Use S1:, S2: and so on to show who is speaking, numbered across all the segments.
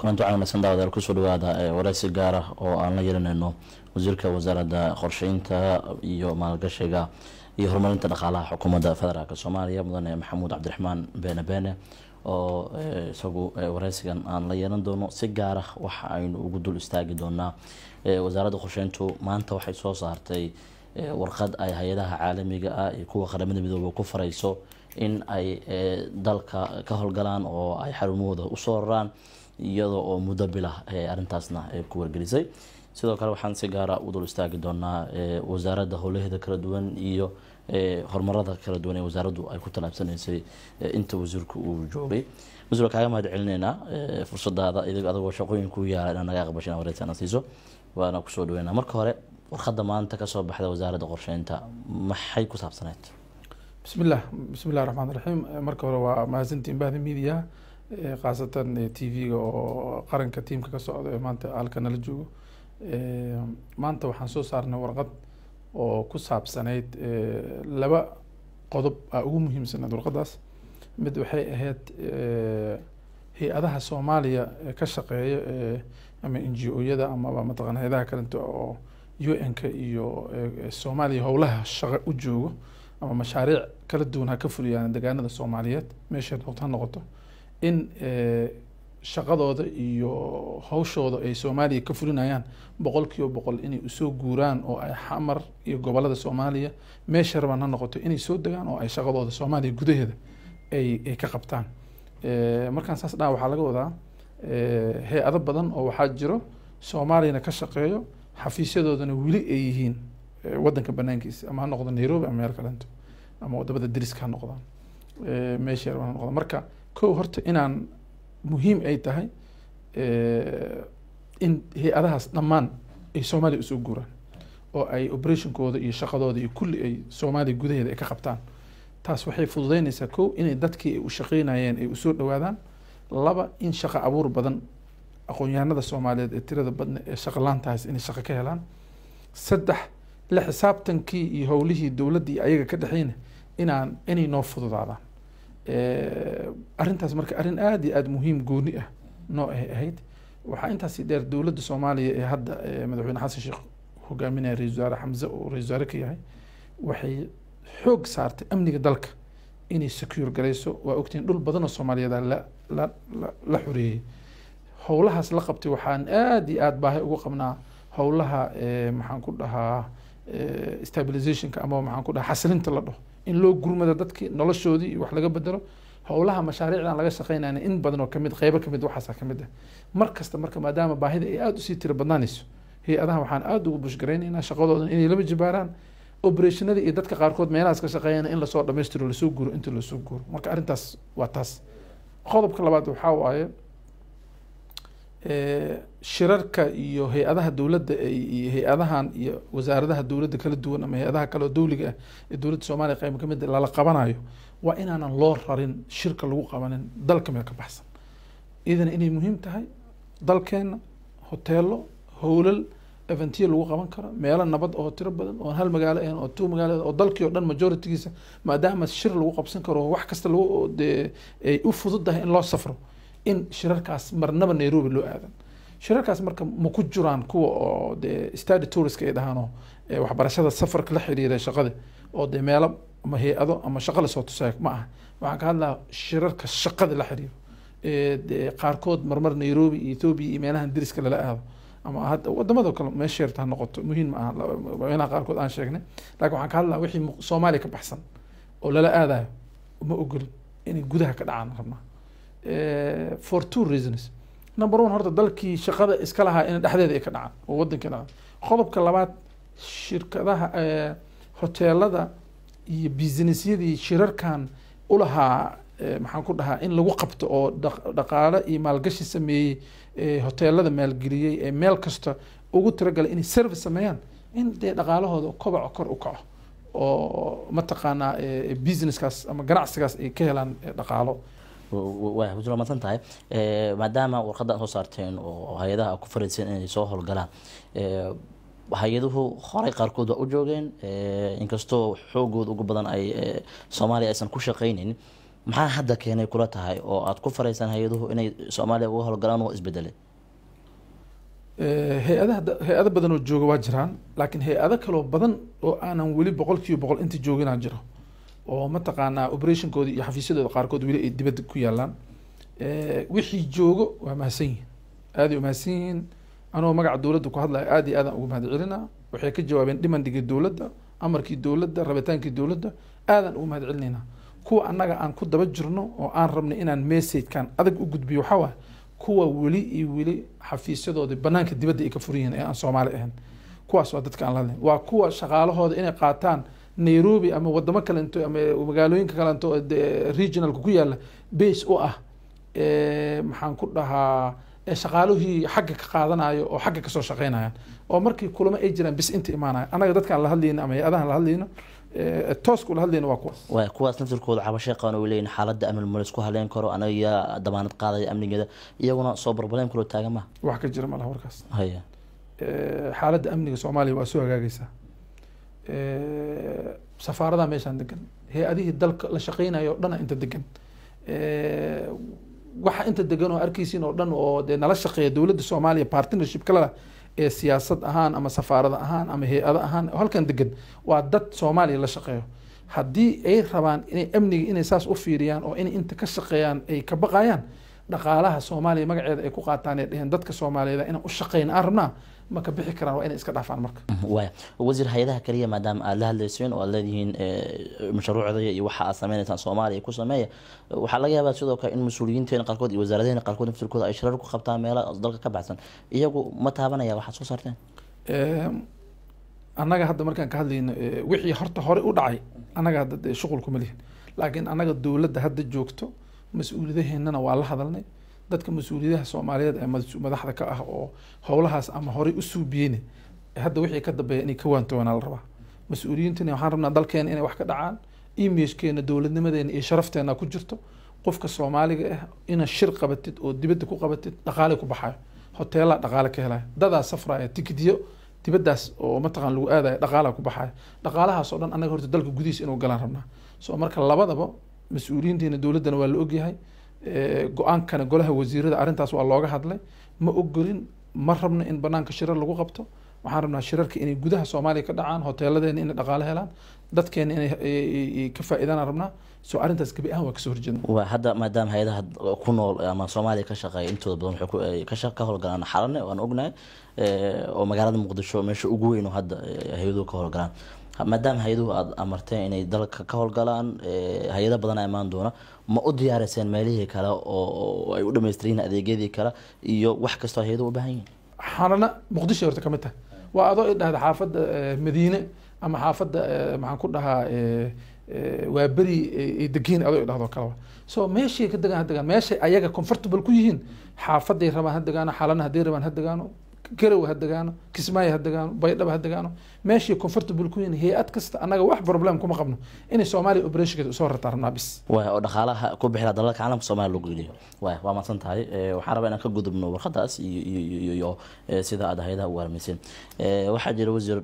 S1: kulanti waxaa wanagsan daawadayaal kusoo dhawaada eh, waraysi gaara ah oo aan la yeelanayno wasiirka wasaaradda qorsheynta iyo maalgashiga iyo horumarinta dhaqaalaha xukuumadda federaalk soomaaliya mudane maxamuud cabdiraxmaan beene beene oo eh, isagu eh, wareysigan aan la yeelan doono si gaara ah aynu ugu dul istaagi doonaa eh, wasaaradda qorsheyntu maanta waxay soo saartay warqad ay hay-adaha caalamiga ah iyo kuwa qaramada midoobe ku farayso in ay dalka ka howlgalaan oo ay xarumahooda usoo raraan iyadoo oo muddo bilah arrintaasna ku wargelisay sidoo kale waxaan si gaara ah u dul istaagi doonaa wasaaradda howlaheeda kala duwan iyo horumarada kala duwan ee wasaaraddu ay ku tallaabsanaysay inta wasiirku uu joogay mas-uul kaaga mahad celinaynaa fursadaada adagoo shaqooyin ku yaala inaa naga aqbasho inaa wareegtaan siiso waana kusoo dhaweynaa marka hore warqadda maanta kasoo baxda wasaaradda qorsheynta maxay ku saabsaneyd bismi
S2: llah raxmaan raxiim marka hore waa mahadsantiin bahda media khaasatan t v-ga oo qaranka tiamka ka socda ee maanta halka nala joogo maanta waxaan soo saarnay warqad oo ku saabsanayd laba qodob aa ugu muhiimsana durqadaas mid waxay ahayd hay-adaha soomaaliya ee ka shaqeeya ama n g o yada amaba mataqaan hay-adaha kalenta oo u n-ka iyo soomaaliya howlaha shaqo u joogo ama mashaariic kala duwan ha ka fuliyaan degaanada soomaaliyeed meeshay doogto ha noqoto in shaqadooda iyo hawshooda ay soomaaliya ka fulinayaan boqol kiiba boqol inay usoo guuraan oo ay xamar iyo gobolada soomaaliya meesha rabaan ha noqoto inay soo degaan oo ay shaqadooda soomaaliya gudaheeda ay ka qabtaan eh, markaan saas dhaha waxaa laga wadaa eh, hay-ado badan oo waxaa jiro soomaaliyana ka shaqeeyo xafiisyadoodana weli ay yihiin eh, waddanka banaankiisa ama ha noqdo nairobi ama meel kalento ama wadamada deriska ha noqdaan meesha rabaan ha noqdaan marka kow horta inaan muhiim ay tahay eh, in hay-adahaas dhammaan ay soomaaliya usoo guuraan oo ay operationkooda iyo shaqadooda iyo kulli ay soomaaliya gudaheeda ay ka qabtaan taas waxay fududeynaysaa kow inay dadkii ay u shaqeynayeen ay usoo dhawaadaan laba in shaqo abuur badan aqoon-yahanada soomaaliyeed ee tirada badna ee shaqalaantahaas inay shaqo ka helaan saddex la xisaabtankii iyo howlihii dowladdii ayaga ka dhexeyna inaan inay noo fududaadaan arintaas marka arrin aada iyo aada muhiim gooni ah noo ahay ahayd waxaa intaasi dheer dowladda soomaaliya ee hadda madaxweyne xasan sheekh hogaaminaya ra-isul wasaare xamse oo ra-isul wasaare ka yahay waxay xoog saartay amniga dalka inay secure garayso waa ogtihiin dhul badan oo soomaaliyeeda ah la la la xoreeyey howlahaas la qabtay waxaan aada iyo aada baahi ugu qabnaa howlaha maxaan ku dhahaa stabilizationka ama maxaan ku dhahaa xasilinta la dhaho in loo gurmado dadki noloshoodii wax laga bedelo howlaha mashaariicdan laga shaqeynayna in badan oo kamid qeybo kamid waxaasa kamid ah mar kasta marka maadaama baahida ay aada usii tiro badnaanayso hay-adaha waxaan aada ugu bushgaraynaynaa shaqadooda inay lama jibaaraan oberethonada iyo dadka qaarkood meelahaas ka shaqeeyana in lasoo dhamaystiro lasoo guuro inta lasoo guuro marka arrintaas waa taas qodobka labaad waxaa waaye shirarka iyo hay-adaha dowladda iyo hay-adahan iyo wasaaradaha dowladda kala duwan ama hay-adaha kaleoo dowliga ah ee dowladda soomaaliya qayb ka mid ah lala qabanayo waa inaanan loo rarin shirka lagu qabanin dalka meel ka baxsan iyadana inay muhiim tahay dalkeenna hoteelo howlal eventiya lagu qaban karo meelo nabad oo tiro badan oo hal magaalo ahayn oo two magaalo oo dalkii oo dhan majoritigiisa maadaama shir lagu qabsan karo wax kasta lagu dee ay u fududahay in loo safro in shirarkaas marnaba nairobi loo aadan shirarkaas marka ma ku jiraan kuwa oo dee stadi touriska ay dhahaanoo waxbarashada safarka la xiriira shaqada oo dee meelo ama hay-ado ama shaqo lasoo tusaay ma aha waxaan ka hadlaha shirarka shaqada la xiriiro de qaarkood marmar nairobi iyo ethoobiya iyo meelahan deriska lala aado ama hadda wadamado kale meesheerta ha noqoto muhiim ma meelaha qaarkood aan sheegnay lakin waxaan ka hadlaha wixii soomaaliya ka baxsan oo lala aadayo ma ogolin inay gudaha ka dhacaan rabnaa Eh, for two reasons number one horta dalkii shaqada iska lahaa in dhexdeeda ay ka dhacaan oo wadanka dhacaan qodobka labaad shirkadaha eh, hoteelada iyo businessyadii shirarkan ulahaa eh, maxaan ku dhahaa in lagu qabto oo dhaqaale iyo maalgashi sameeyey hoteelada maalgeliyey ee meel kasta ugu talagalay inay service sameeyaan in dee dhaqaalahooda kobaco kor u kaco oo mataqaanaa businesskaas
S1: ama ganacsigaas ay ka helaan dhaqaalo waa tahay eh, maadaama warqadda soo saarteen oo hay-adaha ku fariidsan inay soo howlgalaan eh, hay-aduhu horay qaarkood waa u joogeen eh, inkastoo xoogood ugu badan ay soomaaliya aysan ku shaqaynayn maxaa hadda keenay kula tahay oo aada ku faraysaan hay-aduhu inay soomaaliya uga howlgalaan oo isbedelay
S2: hay-ada ado badan oo jooga waa jiraan laakiin hay-ado kaloo badan oo aanan weli boqol kiiba boqol inta jooginaa jiro oo mataqaanaa operationkooda iyo xafiisyadooda qaarkood weli ay dibadda ku yaalaan wixii joogo waa mahadsan yihin aaday umahadsan yihiin anoo magaca dowladda ku hadlayo aad iyo aadaan ugu mahad waxay ka jawaabeen dhimandhigii dowladda amarkii dowladda rabitaankii dowladda aadaan ugu mahad kuwa annaga aan ku daba jirno oo aan rabnay inaan messagekan adag u gudbiyo waxaa waay kuwa weli iyo weli xafiisyadooda banaanka dibadda ay ka furan yihiin ee aan soomaali ahayn kuwaas waa dadka aan la hadlayn waa kuwa shaqaalahooda inay qaataan nairobi ama wadamo kalent magaalooyinka kalanto regionalka ku yaala base u ah maxaan ku dhahaa shaqaaluhii xagga ka qaadanayo oo xagga kasoo shaqeynayaan oo markii kulamo ay jiraan bis inta imaanaya annaga dadkaan lahadlayno ama hay-adahan lahadlayno tooska ula hadlayno waa kuwa
S1: kuwaas naftirkooda cabashay qaban o leeyihin xaaladda amni ma haleyn karo anaga damaanad qaadaya amnigada iyaguna soo barbaleen kuloo taagan maha wax ka jira malaha warkaas haya xaaladda amniga soomaaliya
S2: waa soo hagaagaysaa safaarada meeshaan degan hay-adihii dalka la shaqeynayo o dhana inta degan waxa inta degan oo arkeysin oo dhan oo dee nala shaqeeya dowladda soomaaliya partnership kalala ee siyaasad ahaan ama safaarada ahaan ama hay-ada ahaan halkan degan waa dad soomaaliya la shaqeeyo haddii ay rabaan inay amniga inay saas u fiiriyaan oo inay inta ka shaqeeyaan ay ka baqayaan dhaqaalaha soomaaliya magaceeda ay ku qaataan ee dheheen dadka soomaaliyeed inaan u shaqeyna aan rabnaa maka bixi karaan waa inay iska dhaafaan marka
S1: mm-hmm. waya wasiir hay-adaha keliya maadaama aada la hadlayseen oo aad leedihiin eh, mashruucdaya iyo waxa aad sameynaysaan soomaaliya ku sameeya waxaa laga yaabaa sidoo kale in mas-uuliyiinteena qaarkood iyo wasaaradaheena qaarkood naftirkooda ay sharar ku qabtaan meela dalka ka baxsan iyagu ma taabanaya waxaad soo saarteen
S2: annaga hadda markaan ka hadlayno eh, wixii horta horey u dhacay annaga hadda shuqulku ma lihin laakiin annaga dowladda hadda joogto mas-uuliyadaheennana waa la hadalnay dadka mas-uuliyadaha soomaaliyeed ee madaxda ka ah oo howlahaas ama horay u suubiyeyna hadda wixii ka dambeeya inay ka waantoonaa la rabaa mas-uuliyiintina waxaan rabnaa dalkeena inay wax ka dhacaan imagkeena dowladnimadeena iyo sharafteena ku jirto qofka soomaaliga ah ina shir qabatid oo dibadda ku qabatid dhaqaale ku baxayo hoteelaa dhaqaale ka helaya dadaa safraya tikidiyo dibadaas oo mataqaan lagu aadaya dhaqaalaa ku baxaya dhaqaalahaas oo dhan annaga horta dalka gudihiis inuu galaan rabnaa soo marka labadaba mas-uuliyiintiina dowladdana waa la ogyahay go-aankana golaha wasiirada arrintaas waa looga hadlay ma ogolin ma rabno in banaanka shirar lagu qabto waxaan rabnaa shirarka inay gudaha soomaaliya ka dhacaan hoteeladeena inay dhaqaalo helaan dadkeena inay ka faa'iidaan rabnaa soo arrintaas gebi ahaan waa kasoo horjeedna
S1: waa hadda maadaama hay-adaha ku nool ama soomaaliya ka shaqeeya intooda badan waxay ka howlgalaan xalane waan ognahay eh, oo magaalada muqdisho meesha ugu weyn oo hadda eh, hay-aduhu ka howlgalaan maadaama hay-aduhu aada amarteen inay dalka ka howlgalaan eh, hay-ado badan imaan doona ma u diyaarayseen meelihii kale oo ay u dhamaystiryihiin adeegyadii kale iyo wax kastoo hay-aduhu u baahan yihin xarana muqdisho horta kamid tahay waa adoo idhahda
S2: xaafadda eh, madiine ama xaafadda eh, maxaan ku dhahaa waa beri degeen adoo idhahdo kaleba so meeshay ka degaan ha degaan meeshay ayaga comfortable ku yihiin xaafadday rabaan ha degaano xalana hadday rabaan ha degaano garow ha degaano kismaayo ha degaano baydhaba ha degaano meeshii comfortable ku yihiin hay-ad kasta annaga wax problem kuma qabno inay soomaaliya operationkeeda usoo rartaa
S1: rabnaa bis waya oo dhaqaalaha ku bixira dalalka caalamka soomaaliya loo geynayo waya waa maadsan tahay eh, waxaan rabaa inaan ka gudubno warqadaas iyo iyo eh, sida aad hay-adaha u waarmayseen eh, waxaa jira wasiir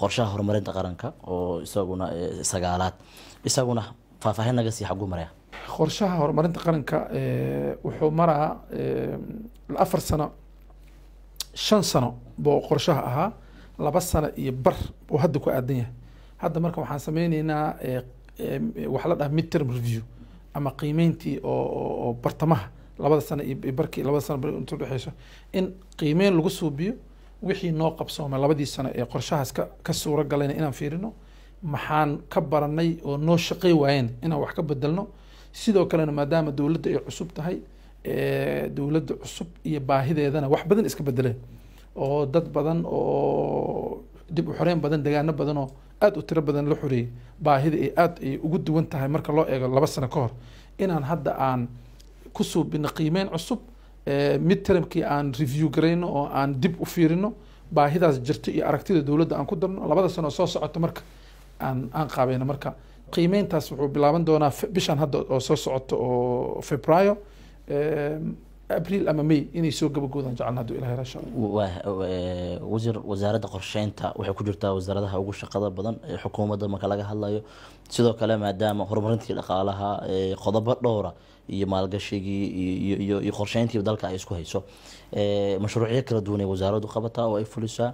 S1: qorshaha horumarinta qaranka oo isaguna sagaalaad isaguna faahfaahin naga sii xaguu maraya
S2: qorshaha horumarinta qaranka wuxuu maraa afar sano shan sano boo qorshaha ahaa laba sano iyo bar buu hadda ku aadan yahay hadda marka waxaan sameyneynaa eh, eh, waxaa la dhaha mid review ama qiimeyntii oo bartamaha labada sano iyo barkii labada sano bar inta udhexeyso in qiimeyn lagu suubiyo wixii noo qabsoomay labadii sano ee qorshahaas ka ka suura inaan fiirino maxaan ka baranay oo noo shaqey waayeen inaan wax ka bedelno sidoo kalena maadaama dowladda ay cusub tahay dowladda cusub iyo baahideedana wax badan iska bedeleen oo dad badan oo dib u xoreyn badan degaano badanoo aada u tiro badan la xoreeyey baahida ay aada ay ugu duwan tahay marka loo eego laba sano ka hor inaan hadda aan ku suubino qiimeyn cusub midtermkii aan review garayno oo aan dib u fiirino baahidaas jirto iyo aragtida dowladda aan ku darno labada sano soo socota marka aan aan qaabayno marka qiimeyntaas wuxuu bilaaban doonaa bishan hadda oo soo socoto oo februaayo Ehm, abril ama may inay
S1: soo gabagoodan jecel hadu ilaha sha wasiir wasaaradda qorsheynta waxay ku jirtaa wasaaradaha ugu shaqada badan ee xukuumadda marka laga hadlayo sidoo kale maadaama horumarintii dhaqaalaha qodobo dhowra iyo maalgashigii iyo qorsheyntii dalka ay isku hayso mashruucyo kala duwan ay wasaaraddu qabataa oo ay fulisaa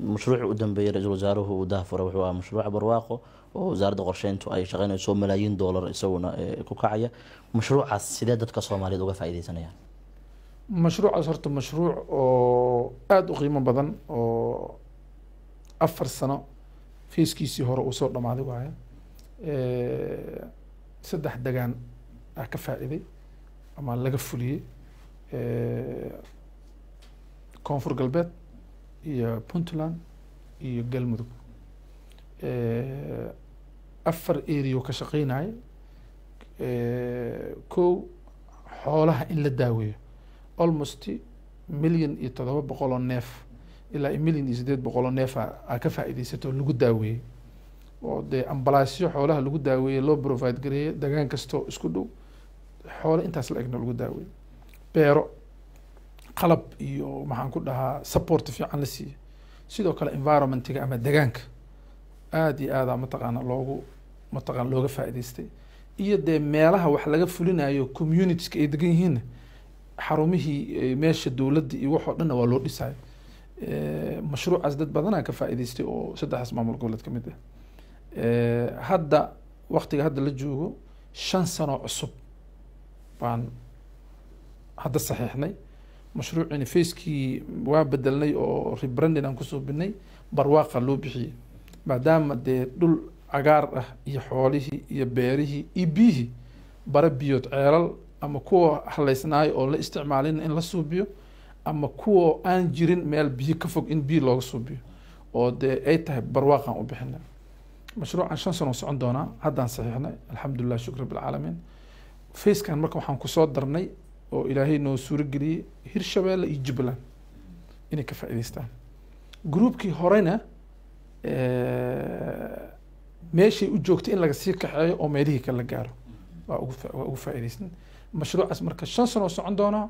S1: mashruuci u dambeeyey ra-iisul wasaaruhu uu dahfura wuxuu ahaa mashruuca barwaaqo oo wasaaradda qorsheyntu ay shaqeynayso malaayiin dollar isaguna ku kacaya mashruucaas sidee dadka soomaaliyeed uga faaideysanayaan
S2: mashruucaas horta mashruuc oo aada u qiimo badan oo afar sano feeskiisii hore uusoo soo dhamaaday waaya saddex degaan ah ka faa'iiday ama laga fuliyey koonfur galbeed iyo puntland iyo galmudug eh, afar areao ka shaqeynaya eh, kow xoolaha in la daaweeyo almost million iyo todoba boqol oo neef ilaa iyo million iyo sideed boqol oo neefa aa ka faa'iideysato lagu daaweeyey oo dee ambalaasyo xoolaha lagu daaweeyey loo provide gareeyo degaan kastoo isku dhow xoolo intaas la egno lagu daaweeyey beero qalab iyo maxaan ku dhahaa support fiican la siiyo sidoo kale environmentga ama degaanka aada iyo aada mataqaana loogu mataqana looga faa'idaystay iyo dee meelaha wax laga fulinayo communitieska ay degan yihiinna xarumihii eh, meesha dowladda iyo waxoo dhanna waa loo dhisayo eh, mashruucaas dad badanaa ka faa'idaystay oo saddexdaas maamul goboleed ka mid ah eh, hadda waqtiga hadda la joogo shan sano cusub baan hadda saxiixnay mashruucini facekii waa bedelnay oo rebrandin aan kusoo binay barwaaqa loo bixiyey maadaama dee dhul cagaar ah iyo xoolihii iyo beerihii iyo biyihii bara biyood ceelal ama kuwa haleysnaayo oo la isticmaalin in la suubiyo ama kuwa aan jirin meel biyo ka fog in biyo looga suubiyo oo dee ay tahay barwaaqaan u bixina mashruucan shan sano socon doonaa haddaan saxiixnay alxamdulilah shukr rabbilcaalamiin facekan marka waxaan kusoo darnay oo ilaahay noo suurageliyey hirshabeelle iyo jubbaland inay ka faa'idaystaan gruubkii horena meeshay u joogtay in laga sii kaxeeyo oo meelihii kale la gaaro waa ugu waa ugu faaidaysan mashruucaas marka shan sano socon doonaa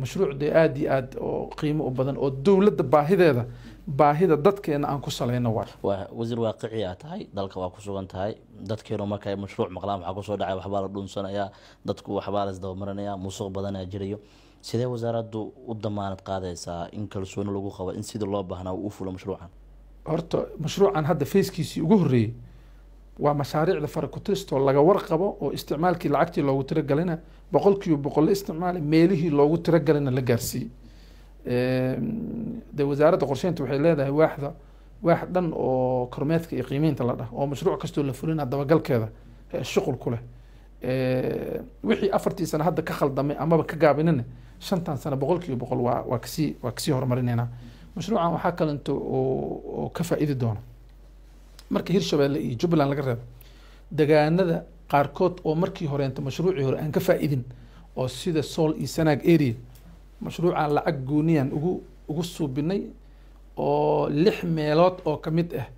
S2: mashruuc dee aada iyo aad oo qiimo u badan oo dowladda baahideeda baahida dadkeena aan ku
S1: salayno wasiir waaqici aa tahay dalka waa ku sugan tahay dadkeenu marka ay mashruuc maqlaan waxaa kusoo dhacay waxbaa la dhunsanayaa dadku waxbaa la isdabamaranayaa musuq badanaa jirayo sidee wasaaraddu u damaanad qaadaysaa in kalsooni lagu qabo in sidii loo baahnaa u fulo mashruucan
S2: horta mashruucan hadda fayskiisii ugu horreeyey waa mashaariicda farakutiristoo laga warqabo oo isticmaalkii lacagtii loogu tiragalina boqolkiiba boqol la isticmaala meelihii loogu tiragalina la gaarsiiyey Ehm, de wasaaradda qorsheynta waxay leedahay waaxda waax dhan oo kormeedka iyo qiimeynta la dhah oo mashruuc kastoo la fulina dabagalkeeda shuqul ku leh ehm, wixii afartii sano hadda ka khaldamay amaba ka gaabinina shantan sano boqol kiiba boqol waa waa kasii waa kasii horumarinayna mashruucan waxaa kalinto oo ka faa'iidi doona marka hirshabeelle iyo jubbaland laga reebo degaanada qaarkood oo markii horeenta mashruucii hore aan ka faaidin oo sida sol iyo sanaag area mashruucaan lacag gooniyan ugu ugu suubinay oo lix meelood oo ka mid ah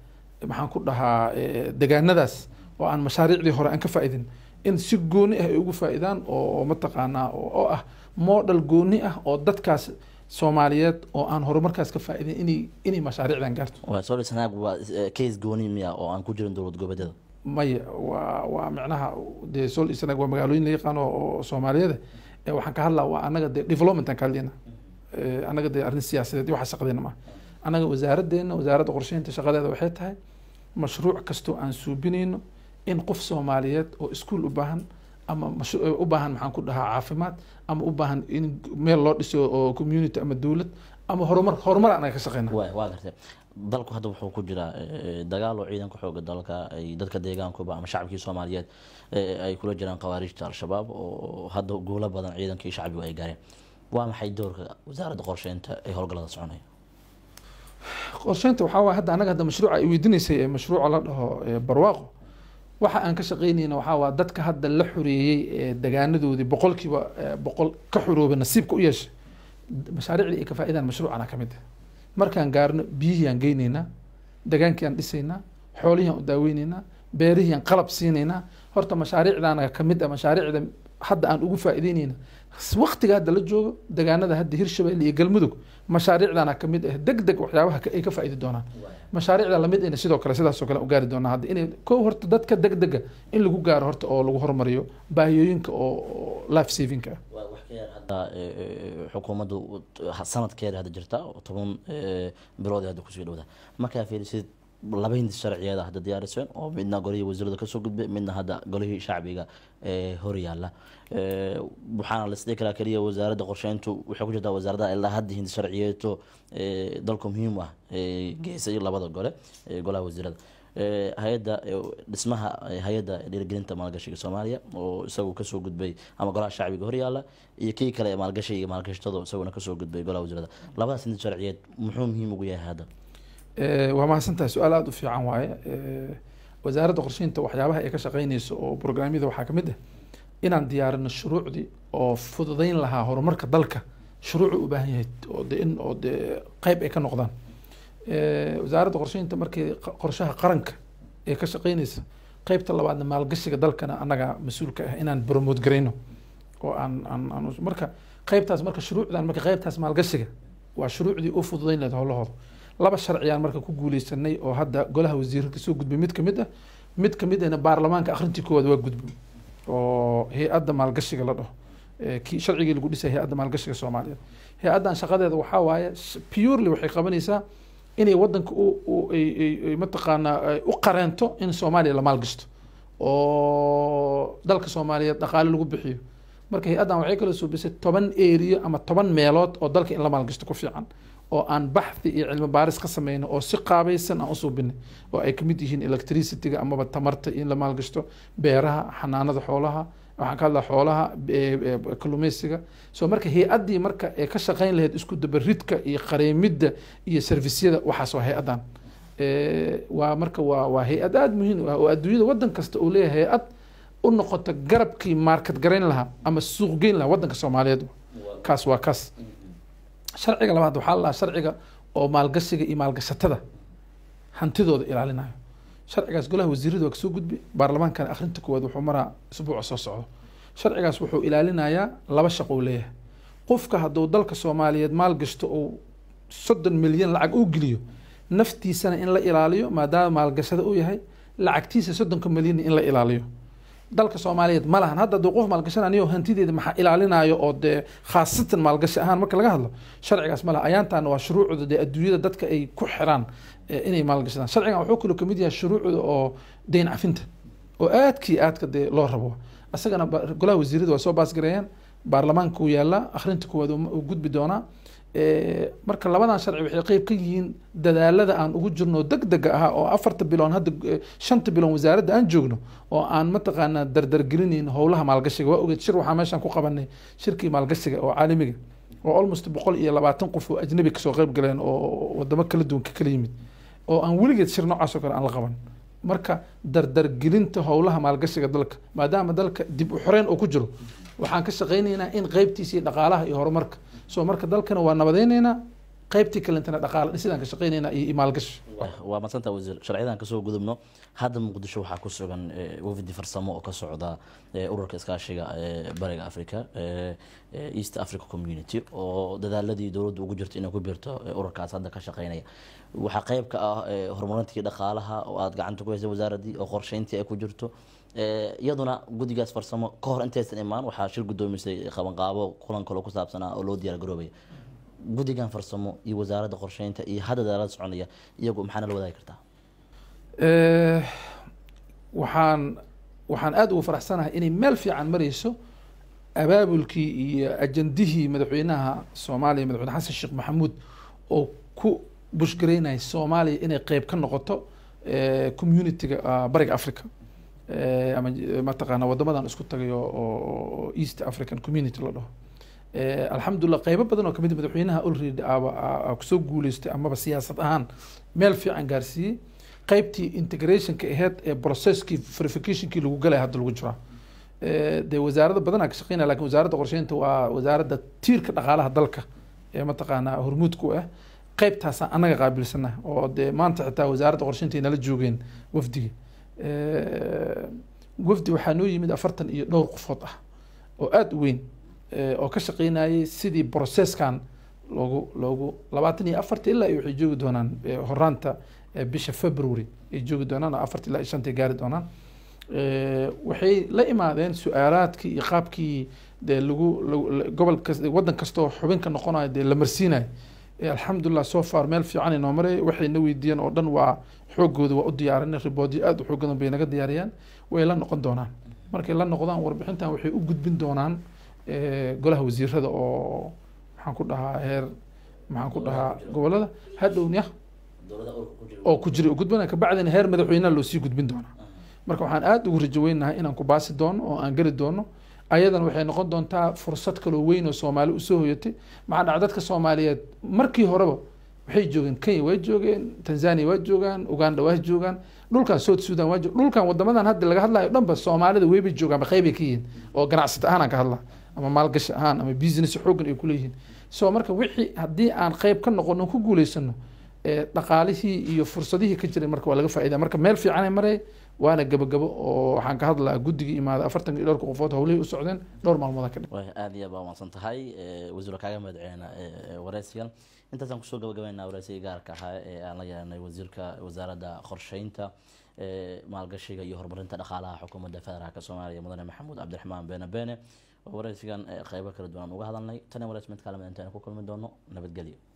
S2: maxaan ku dhahaa eh, degaanadaas oo aan mashaariicdii hore aan ka faa'idin in si gooni ah ay ugu faa'idaan oo mataqaanaa oo ah moodhal gooni ah oo dadkaas soomaaliyeed oo aan horumarkaas ka faaidin inay inay mashaariicdan gaarto
S1: waa soo dhisanaag waa eh, case gooni miya oo aan ku jirin dowlad goboleedyada
S2: maya waa waa micnaha dee sol isanaag waa magaalooyin la yaqaano oo soomaaliyeed waxaan ka hadla waa anaga de developmentan ka hadlayna anaga de arrin siyaasadeed iyo waxaa shaqadeena maaha annaga wasaaraddeena wasaaradda qorsheynta shaqadeeda waxay tahay mashruuc kastoo aan suubinayno in qof soomaaliyeed oo iskuol u baahan ama u baahan maxaan ku dhahaa caafimaad ama u baahan in meel loo dhiso
S1: oo community ama dowlad ama horumar horumar anaga ka shaqeyna waa gartay dalku hadda wuxuu ku jiraa eh, dagaal oo ciidanka xooga dalka ay dadka deegaankuba ama shacabkii soomaaliyeed eh, ay kula jiraan khawaarijta al-shabaab oo hadda guulo badan ciidankii shacbigu ay gaareen waa maxay doorka wasaaradda qorsheynta ay howlgallada soconaya
S2: qorsheynta waxaa waay hadda annaga hadda mashruuca ay weydiinaysay ee mashruuca la dhaho eh, barwaaqo waxa aan ka shaqeynayna waxaa waa dadka hadda la xoreeyey ee degaanadoodii boqolkiiba boqol ka xorooba nasiibka u yeeshay mashaariicdii ay ka faa'idan mashruucana ka mid ah markaan gaarno biyihii aan geynaynaa aan dhisaynaa xoolihii xoolihiiaan u daaweynaynaa beerihiiaan qalab siinaynaa horta mashaariicdaana ka mid ah mashaariicda hadda aan ugu faa'iideynayna waktiga hadda la joogo degaanada hadda hirshabelle iyo galmudug mashaariicdana kamid ah eh, deg deg waxyaabaha ay ka faaidi doonaan mashaariicda lamid in eh, sidoo kale sidaasoo kale gaari doonaa hadda inay ko horta dadka deg dega in lagu gaaro horta oo lagu hormariyo baahiyooyinka
S1: oo life savinga ah eh, xukuumaddu sanadkeeda hadda jirta toban bilood hadda kusii dhowda markaa fiirisid labaynta sharciyeeda hadda diyaariseen oo midna golihii wasiirada kasoo gudbay midna hadda golihii shacbiga ee eh, horyaala eh, waxaana la isdhihi karaa keliya wasaaradda qorsheyntu waxay ku jirtaa wasaaradda ilaa hadda hindi sharciyeeto eh, dalku muhiim ah geysay labada gole golaha wasiirada hay-adda dhismaha hay-adda dhiirigelinta maalgashiga soomaaliya oo isagu kasoo gudbay ama golaha shacbiga horyaala iyo kii kale maalgashiga maalgashatada isaguna kasoo gudbay golaha wasiirada labadaas hindi sharciyeed muxuu muhiim ugu yahay hadda
S2: waa mahadsantahay su-aal aada u fiican waaye wasaaradda qorsheynta waxyaabaha ay ka shaqeynayso oo brograamyada waxaa ka mid ah inaan diyaarino shuruucdii oo fududayn lahaa horumarka dalka shuruuc u baahan yahay oo de in oo de qeyb ay ka noqdaan wasaaradda qorsheynta markii qorshaha qaranka ee ka shaqeyneysa qeybta labaadna maalgashiga dalkana annaga mas-uulka ah inaan bromote garayno oo aan aan aan marka qeybtaas marka shuruucdan marka qeybtaas maalgashiga waa shuruucdii u fududeyn lahayd howlahooda laba sharciyaan marka ku guuleysanay oo hadda golaha wasiirka kasoo gudbay mid kamid ah mid kamid baarlamaanka akhrintii koowaad waa gudbay oo hay-adda maalgashiga la dhaho ki sharcigii lagu dhisay hay-adda maalgashiga soomaaliyeed hay-addan shaqadeeda waxaa waaye purely waxay qabanaysaa inay wadanka mataqaana u qareento in soomaaliya la maalgashto oo dalka soomaaliyeed dhaqaale lagu bixiyo marka hay-addan waxay kala soo toban eriyo ama toban meelood oo dalka in la maalgashto ku fiican oo aan baxthi iyo cilmi baaris ka sameyno oo si qaabaysan aan usuubinay oo ay kamid yihiin electricityga amaba tamarta in la maalgashto beeraha xanaanada xoolaha waxaan ka hadlaa xoolaha kalumeysiga soo marka hay-addii marka ee ka shaqeyn lahayd isku dabaridka iyo qareemidda iyo servisyada waxaas waa hay-addan waa marka waa waa hay-ad aada muhiim u ah oo adduunyada waddan kasta uu leeyahay hay-ad u noqota garabkii market garayn lahaa ama suuq geyn lahaa waddanka soomaaliyeed kaas waa kaas mm sharciga labaad waxaa la dhahaa sharciga oo maalgashiga iyo maalgashatada hantidooda ilaalinayo sharcigaas golaha wasiiradu waa kasoo gudbi baarlamaankana akhrinta koowaad wuxuu maraa isbuuca soo socdo sharcigaas wuxuu ilaalinayaa laba shaqou leeyahay qofka hadduu dalka soomaaliyeed maalgashto uu soddon milyan lacag uu geliyo naftiisana in la ilaaliyo maadaama maalgashada uu yahay lacagtiisa soddonka milyanna in la ilaaliyo dalka soomaaliyeed ma lahan hadda dee qof maalgashanayo hantideeda maxaa ilaalinaayo oo dee khaasatan maalgashi ahaan marka laga hadlo sharcigaas ma laha ayaantaana waa shuruucda dee adduunyada dadka ay ku xiraan eh, inay maalgashadaan sharcigan wuxuu kaloo kamid yahay shuruucda oo deyn cafinta oo aadkii aadka dee loo rabo isagana golaha wasiirada waa soo baasgareeyaan baarlamaanka uu yaalaa akhrinta kuwaad u gudbi doonaa marka labadan sharci waxay qeyb ka yihiin dadaalada aan ugu jirno deg dega ah oo afarta biloon hadda shanta biloon wasaaradda aan joogno oo aan mataqaanaa dardargelinayn howlaha maalgashiga waa ogeed shir waxaa meeshaan ku qabanay shirkii maalgashiga oo caalamiga oo almost boqol iyo labaatan qof oo ajnabi kasoo qeyb galeen oo wadamo kala duwan ka kala yimid oo aan weligeed shir noocaas oo kale aan la qaban marka dardargelinta howlaha maalgashiga dalka maadaama dalka dib u uu ku jiro waxaan ka shaqaynaynaa in qeybtiisii dhaqaalaha iyo horumarka soo
S1: marka dalkana waa nabadaynaynaa qaybtii kalentana dhaqaala sidaan ka shaqaynaynaa iyo maalgashi waa madsanta wasiir sharciyadan kasoo gudubno hadda muqdisho waxaa ku sugan eh, wafdi farsamo oo ka socda eh, ururka iskaashiga eh, bariga africa east africa community oo dadaaladii dowladda ugu jirta inay ku biirto ururkaas hadda ka shaqeynaya waxaa qeyb ka ah horumarintii dhaqaalaha oo aada gacanta ku haysa wasaaradii oo qorsheyntii ay ku jirto iyaduna guddigaas farsamo ka hor intaysan imaan waxaa shir guddoomisay qabanqaabo kulan kaloo ku saabsanaa ah oo loo diyaar garoobaya guddigan farsamo iyo wasaaradda qorsheynta iyo hadda dadaala soconaya iyagu maxaa nala wadaagi kartaa waxaan waxaan aada ugu faraxsanahay
S2: inay meel fiican marayso abaabulkii iyo ajandihii madaxweynaha soomaaliya madaxweyne xasan sheekh maxamuud oo ku bushgaraynaysa soomaaliya inay qeyb ka noqoto eh, communitiga ah, bariga africa eh, ama eh, mataqaana wadamadan isku tagayo oo east african community la dhaho alxamdulilah qeybo badan oo kamid ah madaxweynaha olready kusoo guuleystay amaba siyaasad ahaan meel fiican gaarsiiyey qeybtii integrationka aheyd ee processkii verificationkii lagu galay hadda lagu jiraa dee wasaarada badanaa ka shaqeynaya lakin wasaaradda qorsheynta waa wasaaradda tiirka dhaqaalaha dalka ee mataqaanaa hormuudku ah qaybtaasa anaga qaabilsana oo dee maanta xitaa wasaaradda qorshaynta ay nala joogeen wafdiga wafdi waxaa noo yimid afartan iyo dhowr qofood ah oo aada u weyn oo ka shaqeynayay sidii brocesskan loogu loogu labaatan iyo afarta ilaa ay waxay joogi doonaan horaanta bisha february ay joogi doonaan oo afarta ilaa shanta gaari doonaan waxay la imaadeen su-aalaadkii iyo qaabkii dee lagu gobol kas waddan kastoo xubin ka noqonayo dee la marsiinayo alxamdulillah so far meel fiican inoo maray waxayna weydiiyeen oo dhan waa xoogooda waa u diyaarin riboodyo aada uxoogadan bay naga diyaariyaan way la noqon doonaan markay la noqdaan warbixintan waxay u gudbin doonaan golaha wasiirada oo maxaan ku dhahaa heer maxaan ku dhahaa gobolada hadhownya oo ku jira ugudbana kabacdina heer loo sii gudbin doonaa marka waxaan aada ugu rajaweynahay inaan kubaasi doono oo aan geli doono ayadan waxay noqon doontaa fursad kaloo weyn oo soomaali usoo hoyatay maca dhac dadka soomaaliyeed markii horeba waxay joogeen kenya waa joogeen tanzania waa joogaan uganda waa joogaan dhulkan south sudan waa joog dhulkan wadamadan hadda laga hadlayo dhanba soomaalida weybay joogaanba qeybay ka yihiin oo ganacsata ahaan aan ka hadla ama maalgashi ahaan ama business xoogan ay kuleeyihiin so marka wixii haddii aan qeyb ka noqono ku guuleysano dhaqaalihii iyo fursadihii ka jiray marka waa laga faaidaa marka meel fiicanay marey waana gabagabo oo waxaan ka hadlaa guddigii imaada afartan iyo dhowrka qofood hawlihii u socdeen dhowr maalmood ka dhi
S1: aad iyo baa umaadsan tahay wasiiro kaaga madceena wareysigan intaasaan kusoo gabagabeynaa wareysigii gaarka ahaa ee aan la yeelanay wasiirka wasaaradda qorsheynta maalgashiga iyo horumarinta dhaqaalaha xukuumadda federaalk soomaaliya mudane maxamuud cabdiraxmaan beene beene oo wareysigan qeybo kala duwan uga hadalnay tan wareys mid kale mid intaanu ku kulmi doono nabadgelyo